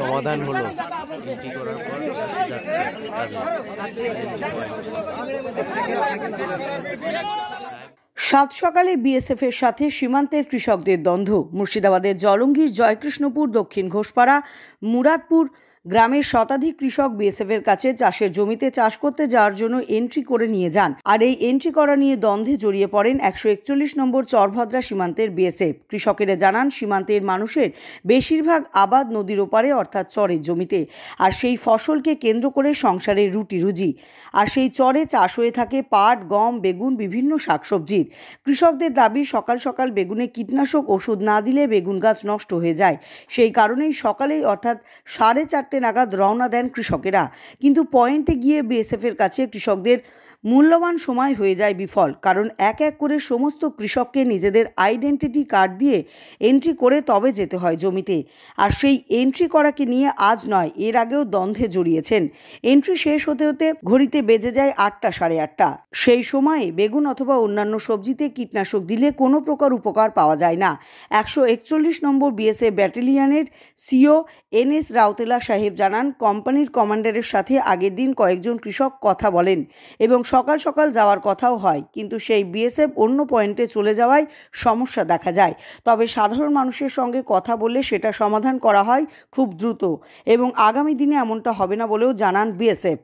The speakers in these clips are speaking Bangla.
সমাধান হলো এটি করার পর চাষি যাচ্ছে সাত সকালে বিএসএফ এর সাথে সীমান্তের কৃষকদের দ্বন্দ্ব মুর্শিদাবাদের জলঙ্গীর জয়কৃষ্ণপুর দক্ষিণ ঘোষপাড়া মুরাদপুর গ্রামের শতাধিক কৃষক বিএসএফের কাছে চাষের জমিতে চাষ করতে যাওয়ার জন্য এন্ট্রি করে নিয়ে যান আর এই এন্ট্রি করা নিয়ে দ্বন্দ্বে জড়িয়ে পড়েন একশো একচল্লিশ নম্বর চরভদ্রা সীমান্তের বিএসএফ কৃষকেরা জানান সীমান্তের মানুষের বেশিরভাগ আবাদ নদীর ওপারে অর্থাৎ চরের জমিতে আর সেই ফসলকে কেন্দ্র করে সংসারের রুটি রুজি আর সেই চরে চাষ হয়ে থাকে পাট গম বেগুন বিভিন্ন শাকসবজির কৃষকদের দাবি সকাল সকাল বেগুনে কীটনাশক ওষুধ না দিলে বেগুন গাছ নষ্ট হয়ে যায় সেই কারণেই সকালেই অর্থাৎ সাড়ে চারটে চারটে নাগাদ রওনা দেন কৃষকেরা কিন্তু পয়েন্টে গিয়ে বিএসএফের কাছে কৃষকদের মূল্যবান সময় হয়ে যায় বিফল কারণ এক এক করে সমস্ত কৃষককে নিজেদের আইডেন্টিটি কার্ড দিয়ে এন্ট্রি করে তবে যেতে হয় জমিতে আর সেই এন্ট্রি করাকে নিয়ে আজ নয় এর আগেও দ্বন্দ্বে জড়িয়েছেন এন্ট্রি শেষ হতে হতে ঘড়িতে বেজে যায় আটটা সাড়ে আটটা সেই সময়ে বেগুন অথবা অন্যান্য সবজিতে কীটনাশক দিলে কোনো প্রকার উপকার পাওয়া যায় না একশো একচল্লিশ নম্বর বিএসএ ব্যাটালিয়ানের সিও এন এস রাউতেলা সাহেব সাহেব জানান কোম্পানির কমান্ডারের সাথে আগের দিন কয়েকজন কৃষক কথা বলেন এবং সকাল সকাল যাওয়ার কথাও হয় কিন্তু সেই বিএসএফ অন্য পয়েন্টে চলে যাওয়ায় সমস্যা দেখা যায় তবে সাধারণ মানুষের সঙ্গে কথা বলে সেটা সমাধান করা হয় খুব দ্রুত এবং আগামী দিনে এমনটা হবে না বলেও জানান বিএসএফ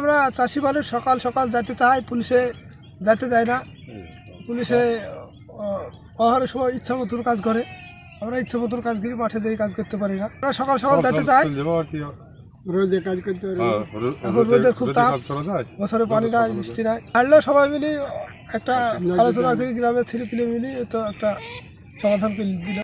আমরা চাষি সকাল সকাল যেতে চাই পুলিশে যেতে দেয় না পুলিশে অহারের সময় ইচ্ছা মতন কাজ করে আমরা ইচ্ছে মতন কাজ করি মাঠে দিয়ে কাজ করতে পারি না আমরা সকাল সকাল যেতে চাই রোদে কাজ করতে পারি হ্যাঁ, খুব তাপ বছরে পানি নাই বৃষ্টি নাই হারলে সবাই মিলে একটা আচ্ছা, আলোচনা করি গ্রামের ছেলে পিলে মিলে তো একটা সমাধান করে দিল